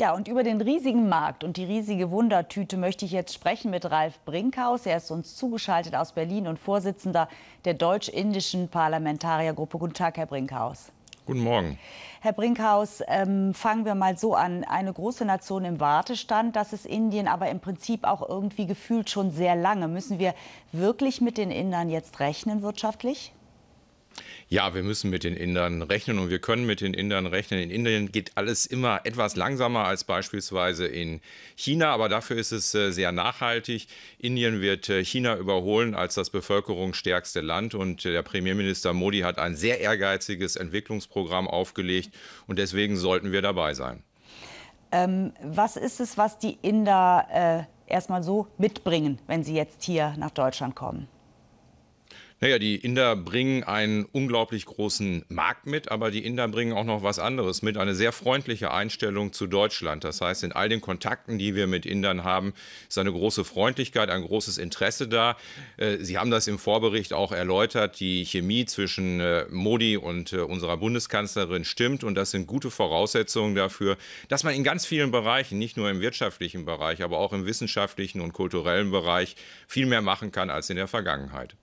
Ja, und über den riesigen Markt und die riesige Wundertüte möchte ich jetzt sprechen mit Ralf Brinkhaus. Er ist uns zugeschaltet aus Berlin und Vorsitzender der deutsch-indischen Parlamentariergruppe. Guten Tag, Herr Brinkhaus. Guten Morgen. Herr Brinkhaus, ähm, fangen wir mal so an. Eine große Nation im Wartestand, das ist Indien, aber im Prinzip auch irgendwie gefühlt schon sehr lange. Müssen wir wirklich mit den Indern jetzt rechnen wirtschaftlich? Ja, wir müssen mit den Indern rechnen und wir können mit den Indern rechnen. In Indien geht alles immer etwas langsamer als beispielsweise in China, aber dafür ist es äh, sehr nachhaltig. Indien wird äh, China überholen als das bevölkerungsstärkste Land und äh, der Premierminister Modi hat ein sehr ehrgeiziges Entwicklungsprogramm aufgelegt und deswegen sollten wir dabei sein. Ähm, was ist es, was die Inder äh, erstmal so mitbringen, wenn sie jetzt hier nach Deutschland kommen? Naja, die Inder bringen einen unglaublich großen Markt mit, aber die Inder bringen auch noch was anderes mit, eine sehr freundliche Einstellung zu Deutschland. Das heißt, in all den Kontakten, die wir mit Indern haben, ist eine große Freundlichkeit, ein großes Interesse da. Äh, Sie haben das im Vorbericht auch erläutert, die Chemie zwischen äh, Modi und äh, unserer Bundeskanzlerin stimmt und das sind gute Voraussetzungen dafür, dass man in ganz vielen Bereichen, nicht nur im wirtschaftlichen Bereich, aber auch im wissenschaftlichen und kulturellen Bereich, viel mehr machen kann als in der Vergangenheit.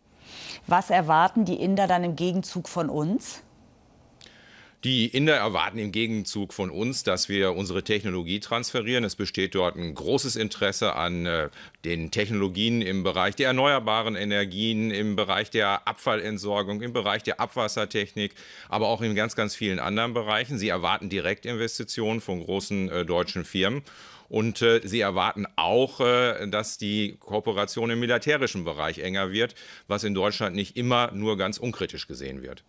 Was erwarten die Inder dann im Gegenzug von uns? Die Inder erwarten im Gegenzug von uns, dass wir unsere Technologie transferieren. Es besteht dort ein großes Interesse an äh, den Technologien im Bereich der erneuerbaren Energien, im Bereich der Abfallentsorgung, im Bereich der Abwassertechnik, aber auch in ganz, ganz vielen anderen Bereichen. Sie erwarten Direktinvestitionen von großen äh, deutschen Firmen. Und äh, sie erwarten auch, äh, dass die Kooperation im militärischen Bereich enger wird, was in Deutschland nicht immer nur ganz unkritisch gesehen wird.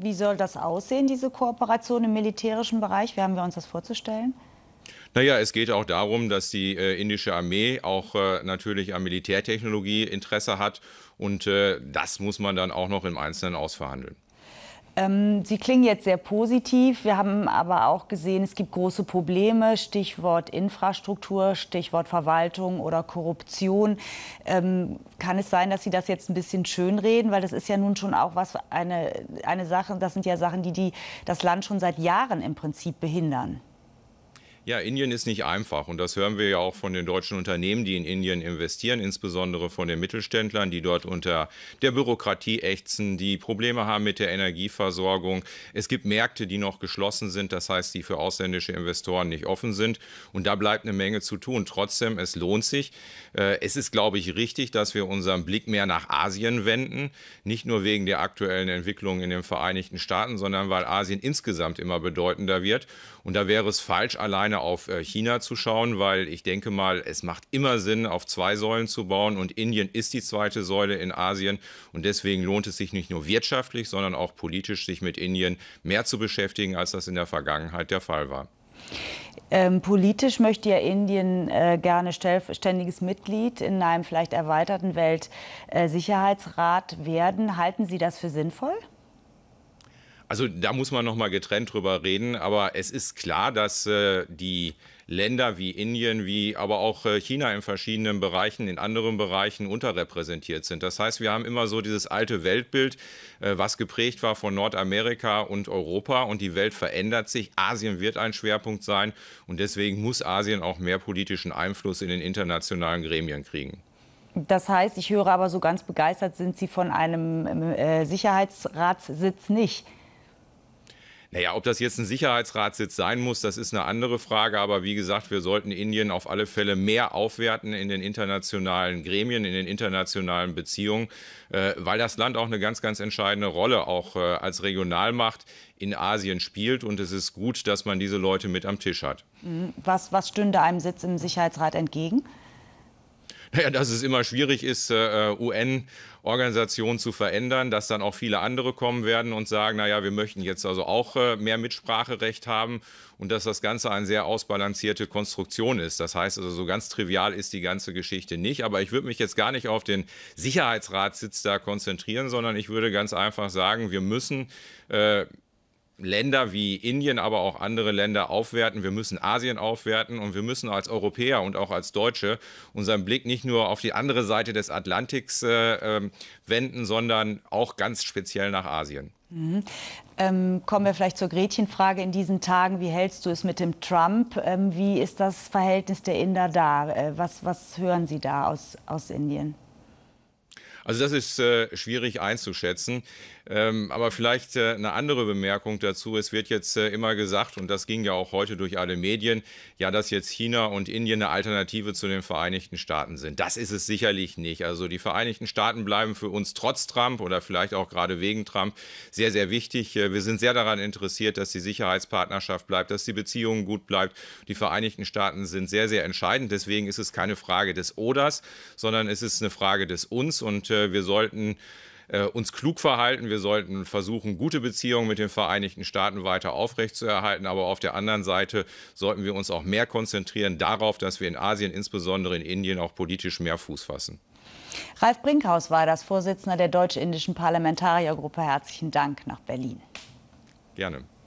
Wie soll das aussehen, diese Kooperation im militärischen Bereich? Wie haben wir uns das vorzustellen? Naja, es geht auch darum, dass die äh, indische Armee auch äh, natürlich an Militärtechnologie Interesse hat. Und äh, das muss man dann auch noch im Einzelnen ausverhandeln. Ähm, Sie klingen jetzt sehr positiv. Wir haben aber auch gesehen, es gibt große Probleme. Stichwort Infrastruktur, Stichwort Verwaltung oder Korruption. Ähm, kann es sein, dass Sie das jetzt ein bisschen schönreden? Weil das ist ja nun schon auch was eine, eine Sache, das sind ja Sachen, die, die das Land schon seit Jahren im Prinzip behindern. Ja, Indien ist nicht einfach und das hören wir ja auch von den deutschen Unternehmen, die in Indien investieren, insbesondere von den Mittelständlern, die dort unter der Bürokratie ächzen, die Probleme haben mit der Energieversorgung. Es gibt Märkte, die noch geschlossen sind, das heißt, die für ausländische Investoren nicht offen sind und da bleibt eine Menge zu tun. Trotzdem, es lohnt sich. Äh, es ist, glaube ich, richtig, dass wir unseren Blick mehr nach Asien wenden, nicht nur wegen der aktuellen Entwicklung in den Vereinigten Staaten, sondern weil Asien insgesamt immer bedeutender wird und da wäre es falsch, alleine auf äh, China zu schauen, weil ich denke mal, es macht immer Sinn, auf zwei Säulen zu bauen und Indien ist die zweite Säule in Asien und deswegen lohnt es sich nicht nur wirtschaftlich, sondern auch politisch, sich mit Indien mehr zu beschäftigen, als das in der Vergangenheit der Fall war. Ähm, politisch möchte ja Indien äh, gerne ständiges Mitglied in einem vielleicht erweiterten Weltsicherheitsrat werden. Halten Sie das für sinnvoll? Also da muss man nochmal getrennt drüber reden, aber es ist klar, dass äh, die Länder wie Indien, wie aber auch äh, China in verschiedenen Bereichen, in anderen Bereichen unterrepräsentiert sind. Das heißt, wir haben immer so dieses alte Weltbild, äh, was geprägt war von Nordamerika und Europa und die Welt verändert sich. Asien wird ein Schwerpunkt sein und deswegen muss Asien auch mehr politischen Einfluss in den internationalen Gremien kriegen. Das heißt, ich höre aber so ganz begeistert sind Sie von einem äh, Sicherheitsratssitz nicht. Naja, ob das jetzt ein Sicherheitsratssitz sein muss, das ist eine andere Frage. Aber wie gesagt, wir sollten Indien auf alle Fälle mehr aufwerten in den internationalen Gremien, in den internationalen Beziehungen, äh, weil das Land auch eine ganz, ganz entscheidende Rolle auch äh, als Regionalmacht in Asien spielt. Und es ist gut, dass man diese Leute mit am Tisch hat. Mhm. Was, was stünde einem Sitz im Sicherheitsrat entgegen? naja, dass es immer schwierig ist, äh, äh UN-Organisationen zu verändern, dass dann auch viele andere kommen werden und sagen, naja, wir möchten jetzt also auch äh, mehr Mitspracherecht haben und dass das Ganze eine sehr ausbalancierte Konstruktion ist. Das heißt also, so ganz trivial ist die ganze Geschichte nicht. Aber ich würde mich jetzt gar nicht auf den Sicherheitsratssitz da konzentrieren, sondern ich würde ganz einfach sagen, wir müssen äh, Länder wie Indien, aber auch andere Länder aufwerten. Wir müssen Asien aufwerten und wir müssen als Europäer und auch als Deutsche unseren Blick nicht nur auf die andere Seite des Atlantiks äh, ähm, wenden, sondern auch ganz speziell nach Asien. Mhm. Ähm, kommen wir vielleicht zur Gretchenfrage in diesen Tagen. Wie hältst du es mit dem Trump? Ähm, wie ist das Verhältnis der Inder da? Äh, was, was hören Sie da aus, aus Indien? Also das ist äh, schwierig einzuschätzen. Ähm, aber vielleicht äh, eine andere Bemerkung dazu. Es wird jetzt äh, immer gesagt, und das ging ja auch heute durch alle Medien, ja, dass jetzt China und Indien eine Alternative zu den Vereinigten Staaten sind. Das ist es sicherlich nicht. Also die Vereinigten Staaten bleiben für uns trotz Trump oder vielleicht auch gerade wegen Trump sehr, sehr wichtig. Äh, wir sind sehr daran interessiert, dass die Sicherheitspartnerschaft bleibt, dass die Beziehungen gut bleibt. Die Vereinigten Staaten sind sehr, sehr entscheidend. Deswegen ist es keine Frage des Oders, sondern es ist eine Frage des Uns. Und äh, äh, wir sollten äh, uns klug verhalten, wir sollten versuchen, gute Beziehungen mit den Vereinigten Staaten weiter aufrechtzuerhalten, aber auf der anderen Seite sollten wir uns auch mehr konzentrieren darauf, dass wir in Asien, insbesondere in Indien, auch politisch mehr Fuß fassen. Ralf Brinkhaus war das Vorsitzender der deutsch-indischen Parlamentariergruppe. Herzlichen Dank nach Berlin. Gerne.